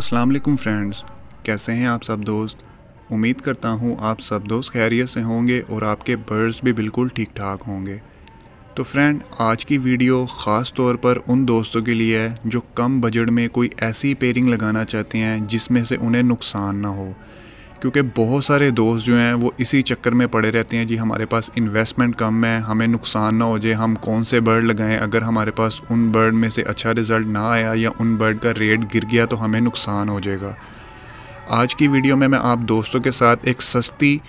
अस्सलाम वालेकुम फ्रेंड्स कैसे हैं आप सब दोस्त उम्मीद करता हूँ आप सब दोस्त खैरियत से होंगे और आपके बर्ड्स भी बिल्कुल ठीक ठाक होंगे तो फ्रेंड आज की वीडियो ख़ास तौर पर उन दोस्तों के लिए है जो कम बजट में कोई ऐसी पेयरिंग लगाना चाहते हैं जिसमें से उन्हें नुकसान ना हो क्योंकि बहुत सारे दोस्त जो हैं वो इसी चक्कर में पड़े रहते हैं जी हमारे पास इन्वेस्टमेंट कम है हमें नुकसान ना हो जाए हम कौन से बर्ड लगाएं अगर हमारे पास उन बर्ड में से अच्छा रिज़ल्ट ना आया या उन बर्ड का रेट गिर गया तो हमें नुकसान हो जाएगा आज की वीडियो में मैं आप दोस्तों के साथ एक सस्ती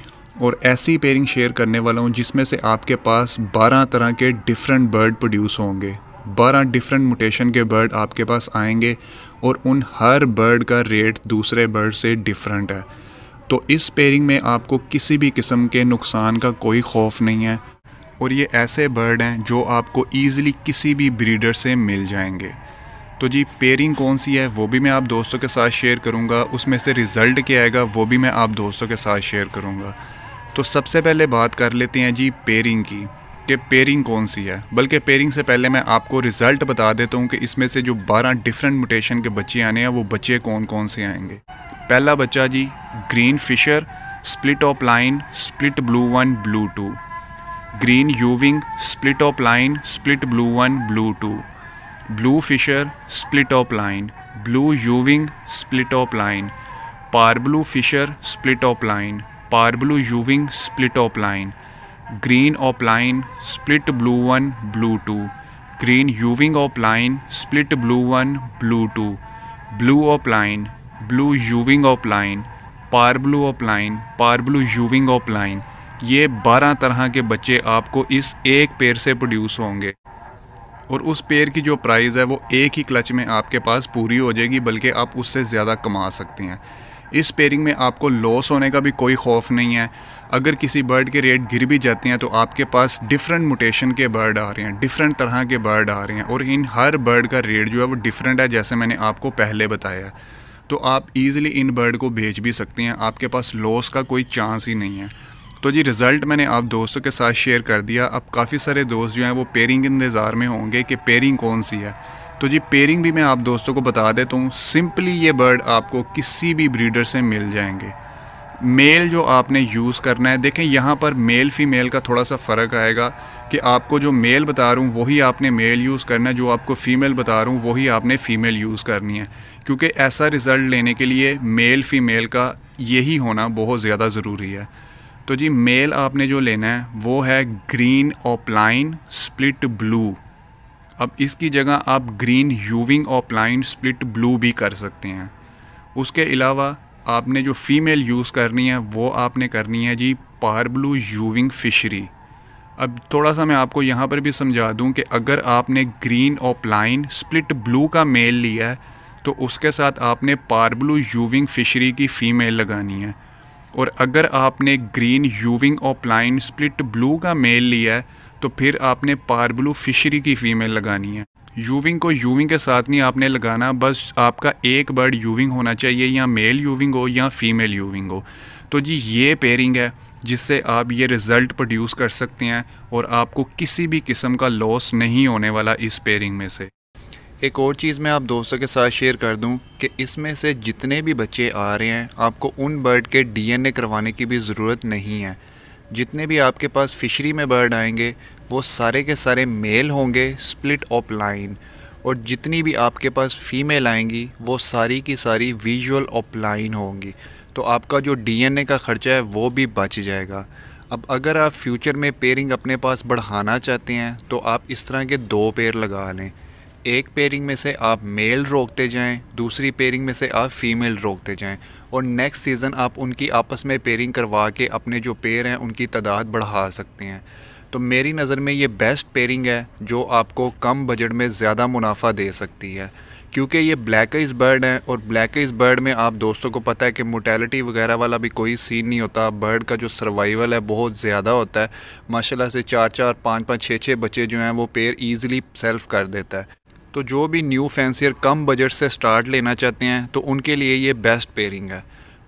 और ऐसी पेयरिंग शेयर करने वाला हूँ जिसमें से आपके पास बारह तरह के डिफरेंट बर्ड प्रोड्यूस होंगे बारह डिफरेंट मोटेशन के बर्ड आपके पास आएंगे और उन हर बर्ड का रेट दूसरे बर्ड से डिफरेंट है तो इस पेयरिंग में आपको किसी भी किस्म के नुकसान का कोई खौफ नहीं है और ये ऐसे बर्ड हैं जो आपको ईज़िली किसी भी ब्रीडर से मिल जाएंगे तो जी पेयरिंग कौन सी है वो भी मैं आप दोस्तों के साथ शेयर करूँगा उसमें से रिज़ल्ट क्या आएगा वो भी मैं आप दोस्तों के साथ शेयर करूँगा तो सबसे पहले बात कर लेते हैं जी पेयरिंग की कि पेयरिंग कौन सी है बल्कि पेयरिंग से पहले मैं आपको रिज़ल्ट बता देता हूँ कि इसमें से जो 12 डिफरेंट म्यूटेशन के बच्चे आने हैं वो बच्चे कौन कौन से आएंगे पहला बच्चा जी green Fischer split opaline split blue one blue two green euwing split opaline split blue one blue two blue Fischer split opaline blue euwing split opaline par blue Fischer split opaline par blue euwing split opaline green opaline split blue one blue two green euwing opaline split blue one blue two blue opaline blue euwing opaline par blue opaline par blue euwing opaline ये बारह तरह के बच्चे आपको इस एक पेड़ से प्रोड्यूस होंगे और उस पेड़ की जो प्राइस है वो एक ही क्लच में आपके पास पूरी हो जाएगी बल्कि आप उससे ज़्यादा कमा सकते हैं इस पेयरिंग में आपको लॉस होने का भी कोई खौफ नहीं है अगर किसी बर्ड के रेट गिर भी जाते हैं तो आपके पास डिफरेंट मोटेशन के बर्ड आ रहे हैं डिफरेंट तरह के बर्ड आ रहे हैं और इन हर बर्ड का रेट जो है वो डिफरेंट है जैसे मैंने आपको पहले बताया तो आप इजीली इन बर्ड को बेच भी सकते हैं आपके पास लॉस का कोई चांस ही नहीं है तो जी रिज़ल्ट मैंने आप दोस्तों के साथ शेयर कर दिया अब काफ़ी सारे दोस्त जो हैं वो पेयरिंग इंतज़ार में होंगे कि पेयरिंग कौन सी है तो जी पेयरिंग भी मैं आप दोस्तों को बता देता हूँ सिंपली ये बर्ड आपको किसी भी ब्रीडर से मिल जाएंगे मेल जो आपने यूज़ करना है देखें यहाँ पर मेल फ़ीमेल का थोड़ा सा फ़र्क आएगा कि आपको जो मेल बता रहा हूँ वही आपने मेल यूज़ करना है जो आपको फ़ीमेल बता रहा हूँ वही आपने फ़ीमेल यूज़ करनी है क्योंकि ऐसा रिज़ल्ट लेने के लिए मेल फ़ीमेल का यही होना बहुत ज़्यादा ज़रूरी है तो जी मेल आपने जो लेना है वो है ग्रीन ऑपलाइन स्प्लिट ब्लू अब इसकी जगह आप green euwing opaline split blue भी कर सकते हैं उसके अलावा आपने जो फ़ीमेल यूज़ करनी है वो आपने करनी है जी पार ब्लू यूविंग फ़िशरी अब थोड़ा सा मैं आपको यहाँ पर भी समझा दूँ कि अगर आपने ग्रीन ओपलाइन स्प्लिट ब्लू का मेल लिया है तो उसके साथ आपने पार ब्लू यूविंग फ़िशरी की फ़ीमेल लगानी है और अगर आपने green euwing opaline split blue का मेल लिया है तो फिर आपने पारब्लू फिशरी की फ़ीमेल लगानी है यूविंग को यूविंग के साथ नहीं आपने लगाना बस आपका एक बर्ड यूविंग होना चाहिए या मेल यूविंग हो या फीमेल यूविंग हो तो जी ये पेयरिंग है जिससे आप ये रिज़ल्ट प्रोड्यूस कर सकते हैं और आपको किसी भी किस्म का लॉस नहीं होने वाला इस पेयरिंग में से एक और चीज़ मैं आप दोस्तों के साथ शेयर कर दूं कि इसमें से जितने भी बच्चे आ रहे हैं आपको उन बर्ड के डीएनए करवाने की भी ज़रूरत नहीं है जितने भी आपके पास फिशरी में बर्ड आएंगे वो सारे के सारे मेल होंगे स्प्लिट ऑफ लाइन और जितनी भी आपके पास फीमेल आएंगी वो सारी की सारी विजुअल ऑफ लाइन होंगी तो आपका जो डीएनए का ख़र्चा है वो भी बच जाएगा अब अगर आप फ्यूचर में पेयरिंग अपने पास बढ़ाना चाहते हैं तो आप इस तरह के दो पेयर लगा लें एक पेयरिंग में से आप मेल रोकते जाएं दूसरी पेयरिंग में से आप फीमेल रोकते जाएं और नेक्स्ट सीज़न आप उनकी आपस में पेयरिंग करवा के अपने जो पेयर हैं उनकी तादाद बढ़ा सकते हैं तो मेरी नज़र में ये बेस्ट पेयरिंग है जो आपको कम बजट में ज़्यादा मुनाफा दे सकती है क्योंकि ये ब्लैक बर्ड हैं और ब्लैकइस बर्ड में आप दोस्तों को पता है कि मोटेलिटी वगैरह वाला भी कोई सीन नहीं होता बर्ड का जो सर्वाइवल है बहुत ज़्यादा होता है माशाल्लाह से चार चार पाँच पाँच छः छः बच्चे जो हैं वो पेड़ ईजिली सेल्फ कर देता है तो जो भी न्यू फैंसियर कम बजट से स्टार्ट लेना चाहते हैं तो उनके लिए ये बेस्ट पेयरिंग है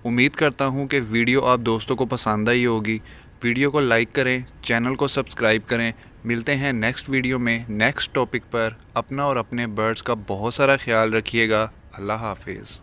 उम्मीद करता हूँ कि वीडियो आप दोस्तों को पसंद आई होगी वीडियो को लाइक करें चैनल को सब्सक्राइब करें मिलते हैं नेक्स्ट वीडियो में नेक्स्ट टॉपिक पर अपना और अपने बर्ड्स का बहुत सारा ख्याल रखिएगा अल्लाह हाफिज़